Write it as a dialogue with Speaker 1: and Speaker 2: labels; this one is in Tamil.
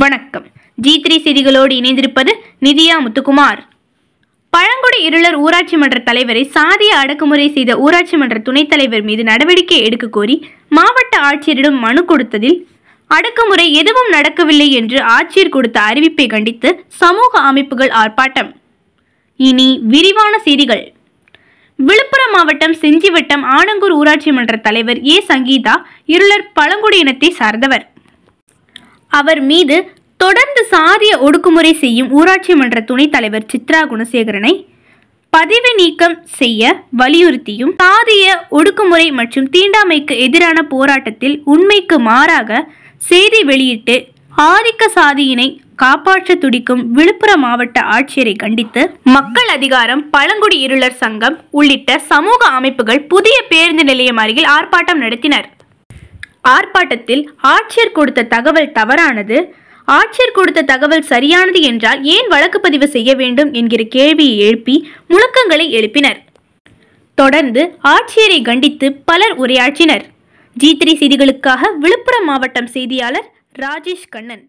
Speaker 1: வணக்கம் ஜி த்ரீ செய்திகளோடு இணைந்திருப்பது நிதியா முத்துக்குமார் பழங்குடி இருளர் ஊராட்சி மன்ற தலைவரை சாதிய அடக்குமுறை செய்த ஊராட்சி மன்ற துணைத் தலைவர் மீது நடவடிக்கை எடுக்க கோரி மாவட்ட ஆட்சியரிடம் மனு கொடுத்ததில் அடக்குமுறை எதுவும் நடக்கவில்லை என்று ஆட்சியர் கொடுத்த அறிவிப்பை கண்டித்து சமூக அமைப்புகள் ஆர்ப்பாட்டம் இனி விரிவான செய்திகள் விழுப்புரம் மாவட்டம் செஞ்சிவட்டம் ஆனங்கூர் ஊராட்சி மன்ற தலைவர் ஏ சங்கீதா இருளர் பழங்குடியினத்தை சார்ந்தவர் அவர் மீது தொடர்ந்து சாதிய ஒடுக்குமுறை செய்யும் ஊராட்சி மன்ற துணைத் தலைவர் சித்ரா குணசேகரனை பதவி நீக்கம் செய்ய வலியுறுத்தியும் சாதிய ஒடுக்குமுறை மற்றும் தீண்டாமைக்கு எதிரான போராட்டத்தில் உண்மைக்கு மாறாக செய்தி வெளியிட்டு ஆதிக்க சாதியினை காப்பாற்ற துடிக்கும் விழுப்புரம் மாவட்ட ஆட்சியரை கண்டித்து மக்கள் அதிகாரம் பழங்குடி இருளர் சங்கம் உள்ளிட்ட சமூக அமைப்புகள் புதிய பேருந்து நிலையம் அருகில் ஆர்ப்பாட்டம் நடத்தினர் ஆர்ப்பாட்டத்தில் ஆட்சியர் கொடுத்த தகவல் தவறானது ஆட்சியர் கொடுத்த தகவல் சரியானது என்றால் ஏன் வழக்கு பதிவு செய்ய வேண்டும் என்கிற கேள்வியை எழுப்பி முழக்கங்களை எழுப்பினர் தொடர்ந்து ஆட்சியரை கண்டித்து பலர் உரையாற்றினர் ஜி த்ரீ செய்திகளுக்காக விழுப்புரம் மாவட்டம் செய்தியாளர் ராஜேஷ் கண்ணன்